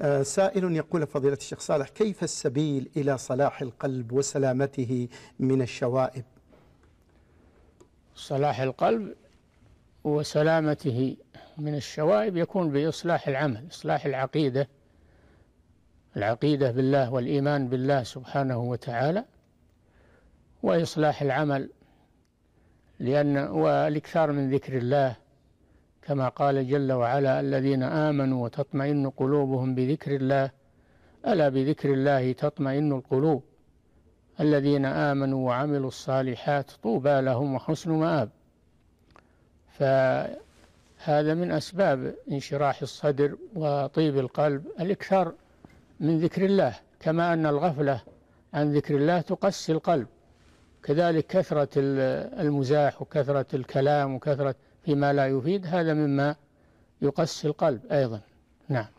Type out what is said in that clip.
آه، سائل يقول فضيلة الشيخ صالح كيف السبيل إلى صلاح القلب وسلامته من الشوائب صلاح القلب وسلامته من الشوائب يكون بإصلاح العمل إصلاح العقيدة العقيدة بالله والإيمان بالله سبحانه وتعالى وإصلاح العمل لأن والإكثار من ذكر الله كما قال جل وعلا الذين آمنوا وتطمئن قلوبهم بذكر الله ألا بذكر الله تطمئن القلوب الذين آمنوا وعملوا الصالحات طوبى لهم وحسن مآب فهذا من أسباب انشراح الصدر وطيب القلب الإكثار من ذكر الله كما أن الغفلة عن ذكر الله تقسي القلب كذلك كثرة المزاح وكثرة الكلام وكثرة فيما لا يفيد هذا مما يقسي القلب أيضا نعم